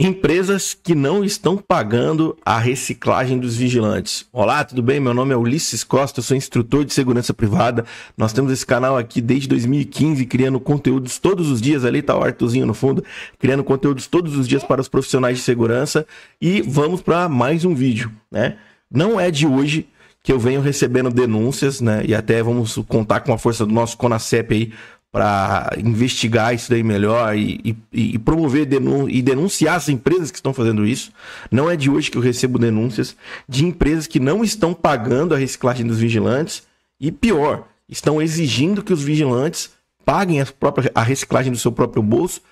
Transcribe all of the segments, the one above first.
Empresas que não estão pagando a reciclagem dos vigilantes. Olá, tudo bem? Meu nome é Ulisses Costa, sou instrutor de segurança privada. Nós temos esse canal aqui desde 2015, criando conteúdos todos os dias. Ali está o Artuzinho no fundo, criando conteúdos todos os dias para os profissionais de segurança. E vamos para mais um vídeo, né? Não é de hoje que eu venho recebendo denúncias, né? E até vamos contar com a força do nosso Conacep aí para investigar isso daí melhor e, e, e promover denun e denunciar as empresas que estão fazendo isso. Não é de hoje que eu recebo denúncias de empresas que não estão pagando a reciclagem dos vigilantes e pior, estão exigindo que os vigilantes paguem a, própria, a reciclagem do seu próprio bolso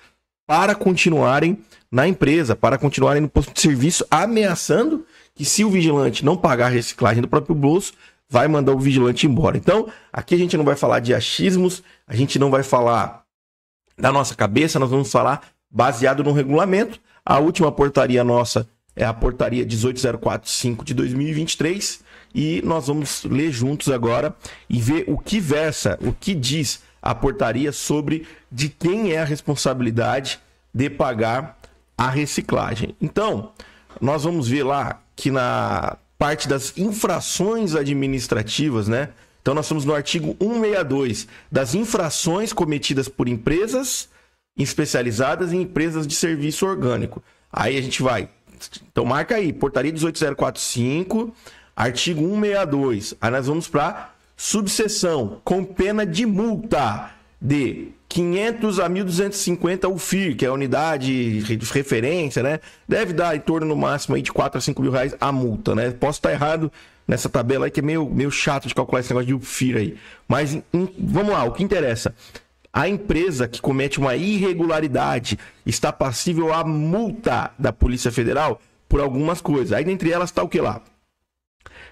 para continuarem na empresa, para continuarem no posto de serviço, ameaçando que se o vigilante não pagar a reciclagem do próprio bolso, vai mandar o vigilante embora. Então, aqui a gente não vai falar de achismos, a gente não vai falar da nossa cabeça, nós vamos falar baseado no regulamento. A última portaria nossa é a portaria 18045 de 2023 e nós vamos ler juntos agora e ver o que versa, o que diz a portaria sobre de quem é a responsabilidade de pagar a reciclagem. Então, nós vamos ver lá que na parte das infrações administrativas, né? Então nós estamos no artigo 162 das infrações cometidas por empresas especializadas em empresas de serviço orgânico. Aí a gente vai. Então marca aí, portaria 18045, artigo 162. Aí nós vamos para subseção com pena de multa de 500 a 1.250 o FII, que é a unidade de referência, né? Deve dar em torno no máximo aí de 4 a 5 mil reais a multa, né? Posso estar tá errado nessa tabela aí que é meio, meio chato de calcular esse negócio de FII aí. Mas em, vamos lá, o que interessa? A empresa que comete uma irregularidade está passível a multa da Polícia Federal por algumas coisas. Aí dentre elas está o que lá?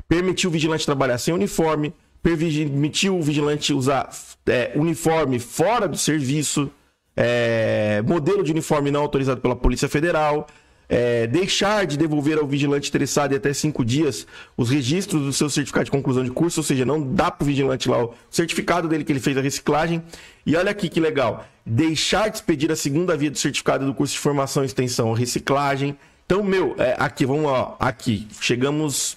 Permitiu o vigilante trabalhar sem uniforme, permitiu o vigilante usar é, uniforme fora do serviço, é, modelo de uniforme não autorizado pela Polícia Federal, é, deixar de devolver ao vigilante interessado em até cinco dias os registros do seu certificado de conclusão de curso, ou seja, não dá para o vigilante lá o certificado dele que ele fez a reciclagem. E olha aqui que legal: deixar de expedir a segunda via do certificado do curso de formação e extensão, reciclagem. Então, meu, é, aqui, vamos lá, aqui, chegamos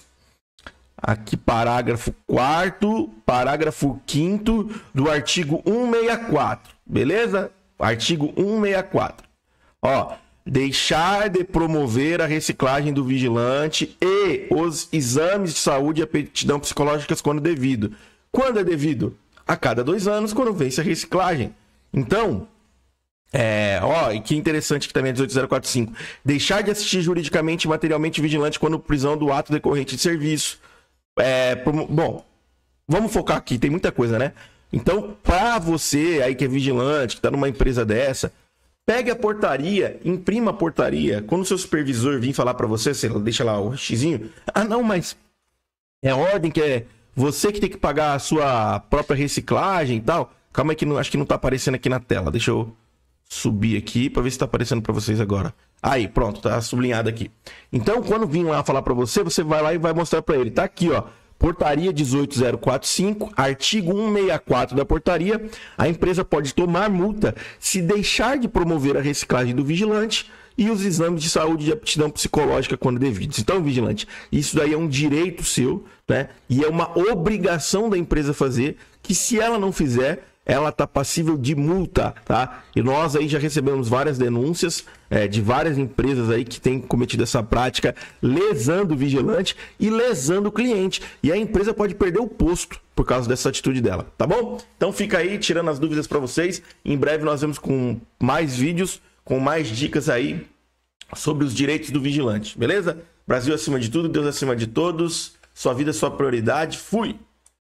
Aqui, parágrafo 4, parágrafo 5 do artigo 164, beleza? Artigo 164. Ó, deixar de promover a reciclagem do vigilante e os exames de saúde e aptidão psicológicas quando devido. Quando é devido? A cada dois anos, quando vence a reciclagem. Então, é, ó, e que interessante que também é 18045. Deixar de assistir juridicamente e materialmente vigilante quando prisão do ato decorrente de serviço é, bom, vamos focar aqui, tem muita coisa, né? Então, para você aí que é vigilante, que está numa empresa dessa, pegue a portaria, imprima a portaria. Quando o seu supervisor vir falar para você, você deixa lá o xizinho. Ah, não, mas é ordem que é você que tem que pagar a sua própria reciclagem e tal. Calma aí que não, acho que não está aparecendo aqui na tela. Deixa eu subir aqui para ver se está aparecendo para vocês agora. Aí, pronto, tá sublinhado aqui. Então, quando vim lá falar para você, você vai lá e vai mostrar para ele. Tá aqui, ó. Portaria 18045, artigo 164 da portaria, a empresa pode tomar multa se deixar de promover a reciclagem do vigilante e os exames de saúde de aptidão psicológica quando devidos. Então, vigilante, isso daí é um direito seu, né? E é uma obrigação da empresa fazer, que se ela não fizer, ela está passível de multa, tá? E nós aí já recebemos várias denúncias é, de várias empresas aí que têm cometido essa prática, lesando o vigilante e lesando o cliente. E a empresa pode perder o posto por causa dessa atitude dela, tá bom? Então fica aí tirando as dúvidas para vocês. Em breve nós vemos com mais vídeos, com mais dicas aí sobre os direitos do vigilante, beleza? Brasil acima de tudo, Deus acima de todos. Sua vida é sua prioridade. Fui!